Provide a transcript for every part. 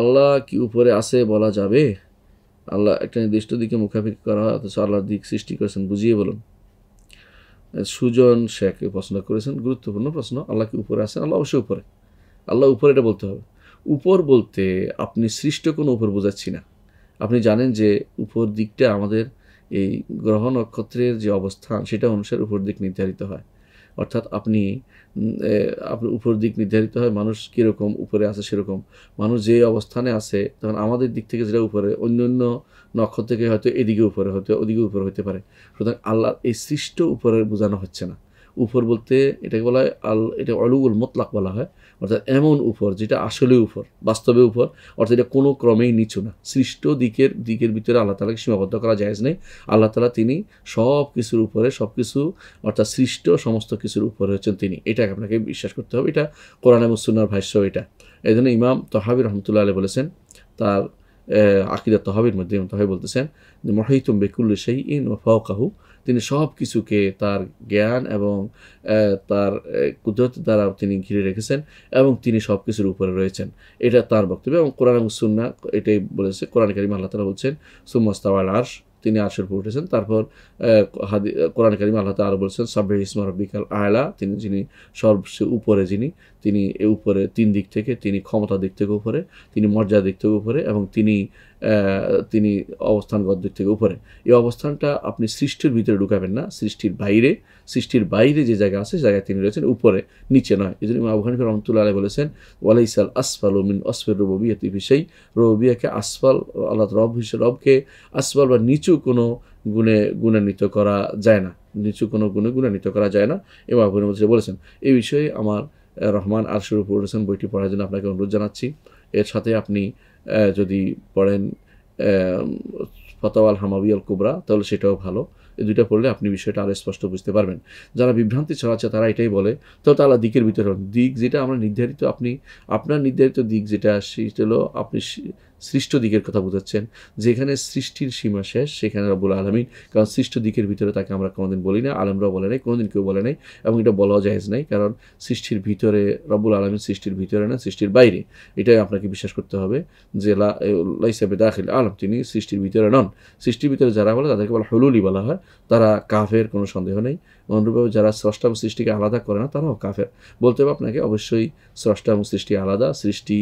আল্লাহ কি উপরে আছে বলা যাবে আল্লাহ একটা নির্দিষ্ট দিকে মুখাফিকি করা হয় অথচ আল্লাহর দিক সৃষ্টি করেছেন বুঝিয়ে বলুন সুজন শেখ প্রশ্ন করেছেন গুরুত্বপূর্ণ প্রশ্ন আল্লাহ কি উপরে আছেন আল্লাহ অবশ্যই উপরে আল্লাহ উপরে এটা বলতে হবে উপর বলতে আপনি সৃষ্ট কোনো উপর বোঝাচ্ছি না আপনি জানেন যে উপর দিকটা আমাদের এই গ্রহ নক্ষত্রের যে অবস্থান সেটা অনুসারে উপর দিক নির্ধারিত হয় অর্থাৎ আপনি আপনার উপর দিক নির্ধারিত হয় মানুষ কীরকম উপরে আছে সেরকম মানুষ যে অবস্থানে আছে তখন আমাদের দিক থেকে যেটা উপরে অন্য অন্য নক্ষত্র থেকে হয়তো এদিকে উপরে হয়তো ওদিকে উপরে হতে পারে সুতরাং আল্লাহর এই সৃষ্ট উপরে বোঝানো হচ্ছে না উপর বলতে এটাকে বলা হয় আল এটা অলুগুল মোতলাক বলা হয় অর্থাৎ এমন উপর যেটা আসলে উপর বাস্তবে উপর অর্থাৎ এটা কোনো ক্রমেই নিচু না সৃষ্ট দিকের দিকের ভিতরে আল্লাহ তালাকে সীমাবদ্ধ করা যায় নেই আল্লাহ তালা তিনি সব কিছুর উপরে সব কিছু অর্থাৎ সৃষ্ট সমস্ত কিছুর উপরে হচ্ছেন তিনি এটাকে আপনাকে বিশ্বাস করতে হবে এটা কোরআন এবং সুনার ভাষ্য এটা এই জন্য ইমাম তহাবির রহমতুল্লাহ আলী বলেছেন তার আকিদা তহাবির মধ্যে তহাবি বলতেছেন যে মহিতুম বেকুল্লু সেই ইন ও তিনি সব কিছুকে তার জ্ঞান এবং তার কুদরত দ্বারা তিনি ঘিরে রেখেছেন এবং তিনি সব কিছুর উপরে রয়েছেন এটা তার বক্তব্য এবং কোরআন এবং সুন্না এটাই বলেছে কোরআন কারিম আল্লাহ তালা বলছেন সুমস্তাওয়াল আর্শ তিনি আসর উপর উঠেছেন তারপর হাদি কোরআন কালিম আল্লাহ আরও বলছেন সাব্বে ইসমার বিকাল আয়লা তিনি যিনি সর্বসে উপরে যিনি তিনি উপরে তিন দিক থেকে তিনি ক্ষমতা দিক থেকে উপরে তিনি মর্যাদা দিক থেকে উপরে এবং তিনি তিনি অবস্থানগত দিক থেকে উপরে এই অবস্থানটা আপনি সৃষ্টির ভিতরে ঢুকাবেন না সৃষ্টির বাইরে সৃষ্টির বাইরে যে জায়গা আছে জায়গায় তিনি রয়েছেন উপরে নিচে নয় এই জন্য আবহানি রহমতুল্লা আলাই বলেছেন ওয়ালাইসাল আসফাল ওমিন আসফের রবিয়া সেই রবিয়াকে আসফাল আল্লাহ রব হিসেবে রবকে আসফাল বা নিচু নিচু কোনো গুণে গুণান্বিত করা যায় না নিচু কোনো গুণে গুণান্বিত করা যায় না এবং আবু বলেছেন এই বিষয়ে আমার রহমান আর শুরু হোসেন বইটি পড়ার জন্য আপনাকে অনুরোধ জানাচ্ছি এর সাথে আপনি যদি পড়েন ফতাল হামাবি আল কুবরা তাহলে সেটাও ভালো এই দুইটা পড়লে আপনি বিষয়টা আরও স্পষ্ট বুঝতে পারবেন যারা বিভ্রান্তি ছড়াচ্ছে তারা এটাই বলে তো তারা দিকের ভিতরে দিক যেটা আমরা নির্ধারিত আপনি আপনার নির্ধারিত দিক যেটা সেটা হলো আপনি সৃষ্ট দিকের কথা বোঝাচ্ছেন যেখানে সৃষ্টির সীমা শেষ সেখানে রব্বুল আলমিন কারণ সৃষ্ট দিকের ভিতরে তাকে আমরা কোনোদিন বলি না আলমরাও বলে নাই কোনোদিন কেউ বলে নাই এবং এটা বলাও জাহেজ নাই কারণ সৃষ্টির ভিতরে রব্বুল আলমিন সৃষ্টির ভিতরে না সৃষ্টির বাইরে এটাই আপনাকে বিশ্বাস করতে হবে যে লাইসাবে দাখিল আলম তিনি সৃষ্টির ভিতরে নন সৃষ্টির ভিতরে যারা বলে তাদেরকে বলা হলুলি বলা হয় তারা কাফের কোনো সন্দেহ নেই অনুরূপভাবে যারা স্রষ্টা সৃষ্টিকে আলাদা করে না তারাও কাফের বলতে হবে আপনাকে অবশ্যই স্রষ্টা এবং সৃষ্টি আলাদা সৃষ্টি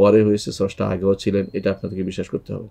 পরে হয়েছে স্রষ্টা আগেও ছিলেন এটা আপনাদেরকে বিশ্বাস করতে হবে